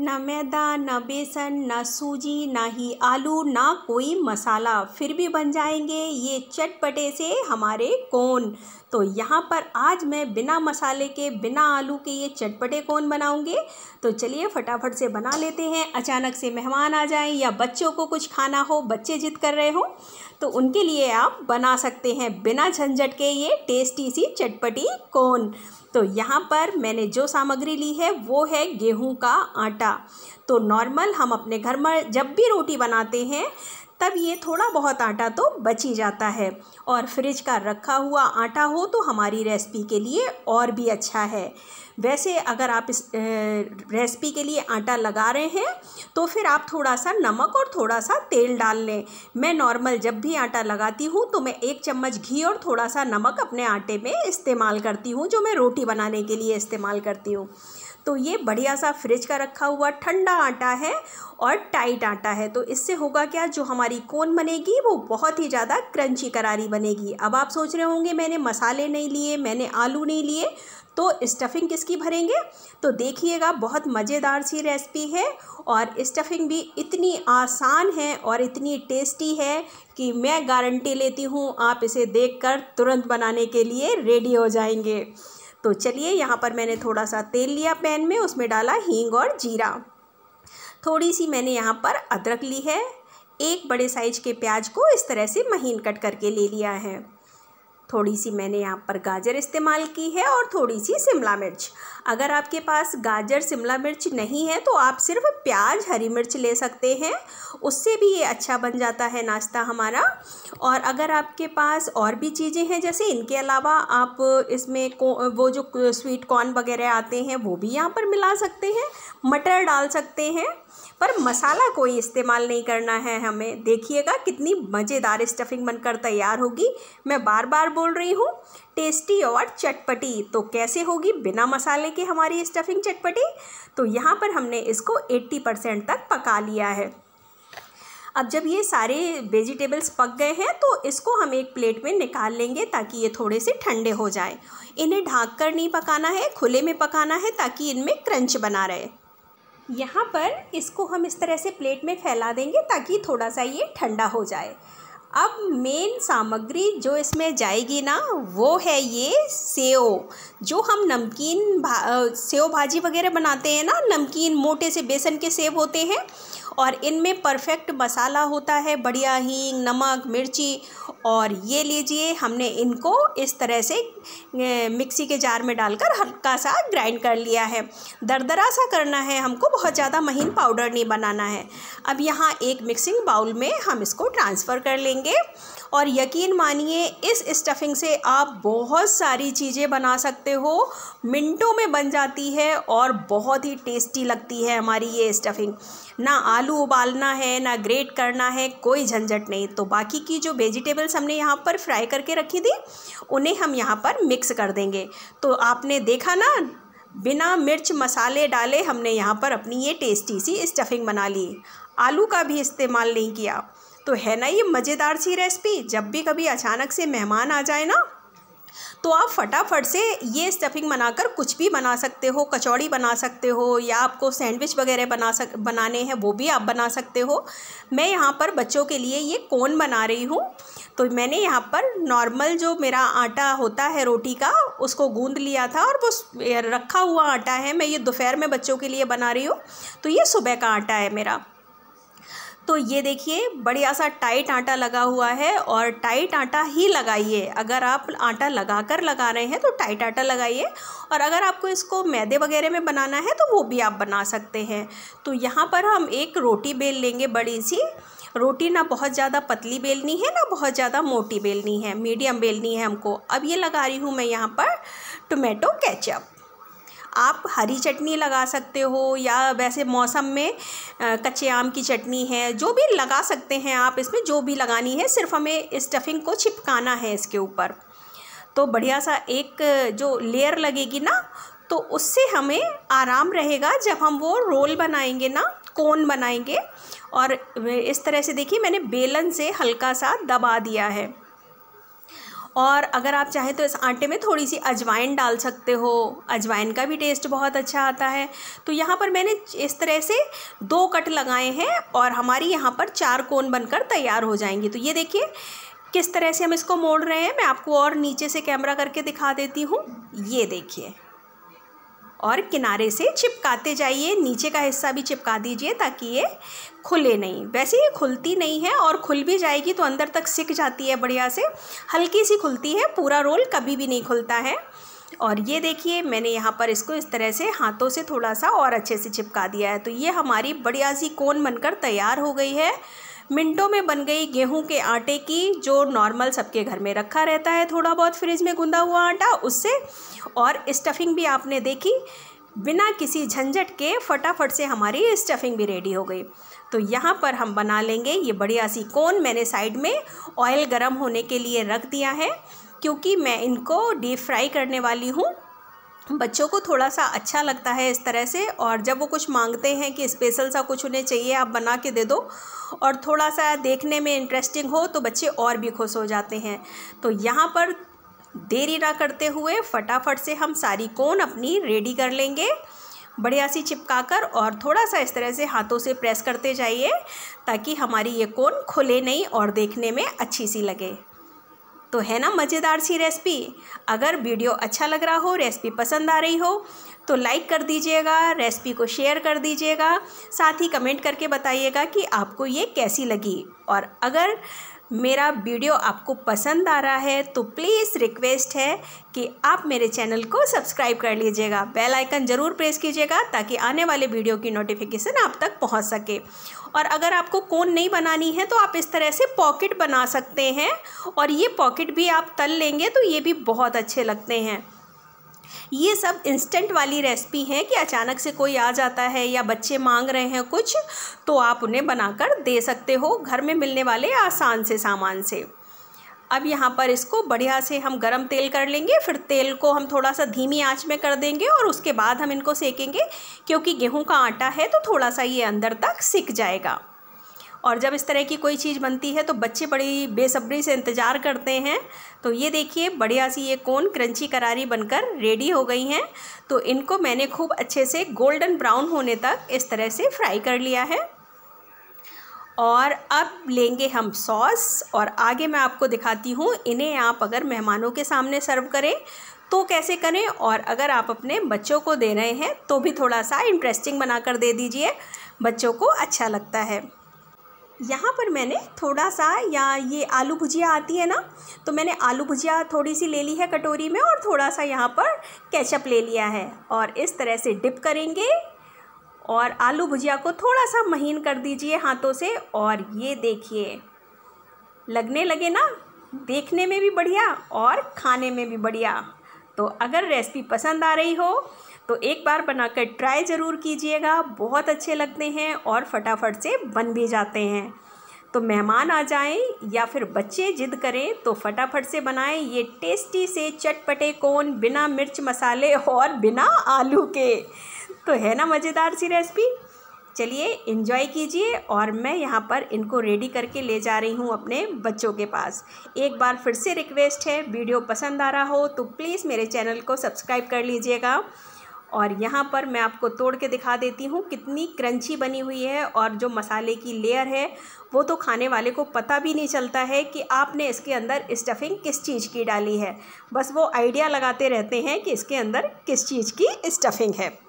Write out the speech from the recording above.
न मैदा न बेसन न सूजी ना ही आलू ना कोई मसाला फिर भी बन जाएंगे ये चटपटे से हमारे कौन तो यहाँ पर आज मैं बिना मसाले के बिना आलू के ये चटपटे कौन बनाऊँगे तो चलिए फटाफट से बना लेते हैं अचानक से मेहमान आ जाएं या बच्चों को कुछ खाना हो बच्चे जिद कर रहे हो तो उनके लिए आप बना सकते हैं बिना झंझट के ये टेस्टी सी चटपटी कौन तो यहाँ पर मैंने जो सामग्री ली है वो है गेहूँ का आटा तो नॉर्मल हम अपने घर में जब भी रोटी बनाते हैं तब ये थोड़ा बहुत आटा तो बच ही जाता है और फ्रिज का रखा हुआ आटा हो तो हमारी रेसिपी के लिए और भी अच्छा है वैसे अगर आप इस रेसिपी के लिए आटा लगा रहे हैं तो फिर आप थोड़ा सा नमक और थोड़ा सा तेल डाल लें मैं नॉर्मल जब भी आटा लगाती हूँ तो मैं एक चम्मच घी और थोड़ा सा नमक अपने आटे में इस्तेमाल करती हूँ जो मैं रोटी बनाने के लिए इस्तेमाल करती हूँ तो ये बढ़िया सा फ्रिज का रखा हुआ ठंडा आटा है और टाइट आटा है तो इससे होगा क्या जो हमारी कोन बनेगी वो बहुत ही ज़्यादा क्रंची करारी बनेगी अब आप सोच रहे होंगे मैंने मसाले नहीं लिए मैंने आलू नहीं लिए तो स्टफिंग किसकी भरेंगे तो देखिएगा बहुत मज़ेदार सी रेसिपी है और स्टफिंग भी इतनी आसान है और इतनी टेस्टी है कि मैं गारंटी लेती हूँ आप इसे देखकर तुरंत बनाने के लिए रेडी हो जाएंगे तो चलिए यहाँ पर मैंने थोड़ा सा तेल लिया पैन में उसमें डाला हींग और जीरा थोड़ी सी मैंने यहाँ पर अदरक ली है एक बड़े साइज के प्याज को इस तरह से महीन कट करके ले लिया है थोड़ी सी मैंने यहाँ पर गाजर इस्तेमाल की है और थोड़ी सी शिमला मिर्च अगर आपके पास गाजर शिमला मिर्च नहीं है तो आप सिर्फ प्याज हरी मिर्च ले सकते हैं उससे भी ये अच्छा बन जाता है नाश्ता हमारा और अगर आपके पास और भी चीज़ें हैं जैसे इनके अलावा आप इसमें वो जो स्वीट कॉर्न वगैरह आते हैं वो भी यहाँ पर मिला सकते हैं मटर डाल सकते हैं पर मसाला कोई इस्तेमाल नहीं करना है हमें देखिएगा कितनी मज़ेदार स्टफिंग बनकर तैयार होगी मैं बार बार बोल रही हूँ टेस्टी और चटपटी तो कैसे होगी बिना मसाले के हमारी स्टफिंग चटपटी तो यहाँ पर हमने इसको 80 परसेंट तक पका लिया है अब जब ये सारे वेजिटेबल्स पक गए हैं तो इसको हम एक प्लेट में निकाल लेंगे ताकि ये थोड़े से ठंडे हो जाए इन्हें ढाक कर नहीं पकाना है खुले में पकाना है ताकि इनमें क्रंच बना रहे यहाँ पर इसको हम इस तरह से प्लेट में फैला देंगे ताकि थोड़ा सा ये ठंडा हो जाए अब मेन सामग्री जो इसमें जाएगी ना वो है ये सेव जो हम नमकीन भा सेव भाजी वगैरह बनाते हैं ना नमकीन मोटे से बेसन के सेव होते हैं और इनमें परफेक्ट मसाला होता है बढ़िया हींग नमक मिर्ची और ये लीजिए हमने इनको इस तरह से मिक्सी के जार में डालकर हल्का सा ग्राइंड कर लिया है दरदरा सा करना है हमको बहुत ज़्यादा महीन पाउडर नहीं बनाना है अब यहाँ एक मिक्सिंग बाउल में हम इसको ट्रांसफ़र कर लेंगे बनाएंगे और यकीन मानिए इस स्टफिंग से आप बहुत सारी चीज़ें बना सकते हो मिनटों में बन जाती है और बहुत ही टेस्टी लगती है हमारी ये स्टफिंग ना आलू उबालना है ना ग्रेट करना है कोई झंझट नहीं तो बाकी की जो वेजिटेबल्स हमने यहाँ पर फ्राई करके रखी थी उन्हें हम यहाँ पर मिक्स कर देंगे तो आपने देखा ना बिना मिर्च मसाले डाले हमने यहाँ पर अपनी ये टेस्टी सी स्टफिंग बना ली आलू का भी इस्तेमाल नहीं किया तो है ना ये मज़ेदार सी रेसिपी जब भी कभी अचानक से मेहमान आ जाए ना तो आप फटाफट से ये स्टफिंग बनाकर कुछ भी बना सकते हो कचौड़ी बना सकते हो या आपको सैंडविच वगैरह बना सक बनाने हैं वो भी आप बना सकते हो मैं यहाँ पर बच्चों के लिए ये कोन बना रही हूँ तो मैंने यहाँ पर नॉर्मल जो मेरा आटा होता है रोटी का उसको गूंद लिया था और वो रखा हुआ आटा है मैं ये दोपहर में बच्चों के लिए बना रही हूँ तो ये सुबह का आटा है मेरा तो ये देखिए बढ़िया सा टाइट आटा लगा हुआ है और टाइट आटा ही लगाइए अगर आप आटा लगा कर लगा रहे हैं तो टाइट आटा लगाइए और अगर आपको इसको मैदे वगैरह में बनाना है तो वो भी आप बना सकते हैं तो यहाँ पर हम एक रोटी बेल लेंगे बड़ी सी रोटी ना बहुत ज़्यादा पतली बेलनी है ना बहुत ज़्यादा मोटी बेलनी है मीडियम बेलनी है हमको अब ये लगा रही हूँ मैं यहाँ पर टोमेटो केचप आप हरी चटनी लगा सकते हो या वैसे मौसम में कच्चे आम की चटनी है जो भी लगा सकते हैं आप इसमें जो भी लगानी है सिर्फ हमें स्टफिंग को चिपकाना है इसके ऊपर तो बढ़िया सा एक जो लेयर लगेगी ना तो उससे हमें आराम रहेगा जब हम वो रोल बनाएंगे ना कोन बनाएंगे और इस तरह से देखिए मैंने बेलन से हल्का सा दबा दिया है और अगर आप चाहें तो इस आटे में थोड़ी सी अजवाइन डाल सकते हो अजवाइन का भी टेस्ट बहुत अच्छा आता है तो यहाँ पर मैंने इस तरह से दो कट लगाए हैं और हमारी यहाँ पर चार कोन बनकर तैयार हो जाएंगी तो ये देखिए किस तरह से हम इसको मोड़ रहे हैं मैं आपको और नीचे से कैमरा करके दिखा देती हूँ ये देखिए और किनारे से चिपकाते जाइए नीचे का हिस्सा भी चिपका दीजिए ताकि ये खुले नहीं वैसे ये खुलती नहीं है और खुल भी जाएगी तो अंदर तक सिक जाती है बढ़िया से हल्की सी खुलती है पूरा रोल कभी भी नहीं खुलता है और ये देखिए मैंने यहाँ पर इसको इस तरह से हाथों से थोड़ा सा और अच्छे से चिपका दिया है तो ये हमारी बढ़िया सी कोन बनकर तैयार हो गई है मिनटों में बन गई गेहूं के आटे की जो नॉर्मल सबके घर में रखा रहता है थोड़ा बहुत फ्रिज में गूंदा हुआ आटा उससे और स्टफिंग भी आपने देखी बिना किसी झंझट के फटाफट से हमारी स्टफिंग भी रेडी हो गई तो यहाँ पर हम बना लेंगे ये बढ़िया सी कोन मैंने साइड में ऑयल गर्म होने के लिए रख दिया है क्योंकि मैं इनको डीप फ्राई करने वाली हूँ बच्चों को थोड़ा सा अच्छा लगता है इस तरह से और जब वो कुछ मांगते हैं कि स्पेशल सा कुछ उन्हें चाहिए आप बना के दे दो और थोड़ा सा देखने में इंटरेस्टिंग हो तो बच्चे और भी खुश हो जाते हैं तो यहाँ पर देरी ना करते हुए फटाफट से हम सारी कोन अपनी रेडी कर लेंगे बढ़िया सी चिपका कर और थोड़ा सा इस तरह से हाथों से प्रेस करते जाइए ताकि हमारी ये कोन खुले नहीं और देखने में अच्छी सी लगे तो है ना मज़ेदार सी रेसिपी अगर वीडियो अच्छा लग रहा हो रेसिपी पसंद आ रही हो तो लाइक कर दीजिएगा रेसिपी को शेयर कर दीजिएगा साथ ही कमेंट करके बताइएगा कि आपको ये कैसी लगी और अगर मेरा वीडियो आपको पसंद आ रहा है तो प्लीज़ रिक्वेस्ट है कि आप मेरे चैनल को सब्सक्राइब कर लीजिएगा बेल आइकन ज़रूर प्रेस कीजिएगा ताकि आने वाले वीडियो की नोटिफिकेशन आप तक पहुंच सके और अगर आपको कोन नहीं बनानी है तो आप इस तरह से पॉकेट बना सकते हैं और ये पॉकेट भी आप तल लेंगे तो ये भी बहुत अच्छे लगते हैं ये सब इंस्टेंट वाली रेसिपी हैं कि अचानक से कोई आ जाता है या बच्चे मांग रहे हैं कुछ तो आप उन्हें बनाकर दे सकते हो घर में मिलने वाले आसान से सामान से अब यहाँ पर इसको बढ़िया से हम गरम तेल कर लेंगे फिर तेल को हम थोड़ा सा धीमी आंच में कर देंगे और उसके बाद हम इनको सेकेंगे क्योंकि गेहूं का आटा है तो थोड़ा सा ये अंदर तक सिक जाएगा और जब इस तरह की कोई चीज़ बनती है तो बच्चे बड़ी बेसब्री से इंतज़ार करते हैं तो ये देखिए बढ़िया सी ये कोन क्रंची करारी बनकर रेडी हो गई हैं तो इनको मैंने खूब अच्छे से गोल्डन ब्राउन होने तक इस तरह से फ्राई कर लिया है और अब लेंगे हम सॉस और आगे मैं आपको दिखाती हूँ इन्हें आप अगर मेहमानों के सामने सर्व करें तो कैसे करें और अगर आप अपने बच्चों को दे रहे हैं तो भी थोड़ा सा इंटरेस्टिंग बनाकर दे दीजिए बच्चों को अच्छा लगता है यहाँ पर मैंने थोड़ा सा या ये आलू भुजिया आती है ना तो मैंने आलू भुजिया थोड़ी सी ले ली है कटोरी में और थोड़ा सा यहाँ पर केचप ले लिया है और इस तरह से डिप करेंगे और आलू भुजिया को थोड़ा सा महीन कर दीजिए हाथों से और ये देखिए लगने लगे ना देखने में भी बढ़िया और खाने में भी बढ़िया तो अगर रेसिपी पसंद आ रही हो तो एक बार बनाकर ट्राई ज़रूर कीजिएगा बहुत अच्छे लगते हैं और फटाफट से बन भी जाते हैं तो मेहमान आ जाएं या फिर बच्चे जिद करें तो फटाफट से बनाएं ये टेस्टी से चटपटे कोन बिना मिर्च मसाले और बिना आलू के तो है ना मज़ेदार सी रेसिपी चलिए इन्जॉय कीजिए और मैं यहाँ पर इनको रेडी करके ले जा रही हूँ अपने बच्चों के पास एक बार फिर से रिक्वेस्ट है वीडियो पसंद आ रहा हो तो प्लीज़ मेरे चैनल को सब्सक्राइब कर लीजिएगा और यहाँ पर मैं आपको तोड़ के दिखा देती हूँ कितनी क्रंची बनी हुई है और जो मसाले की लेयर है वो तो खाने वाले को पता भी नहीं चलता है कि आपने इसके अंदर स्टफिंग किस चीज़ की डाली है बस वो आइडिया लगाते रहते हैं कि इसके अंदर किस चीज़ की स्टफिंग है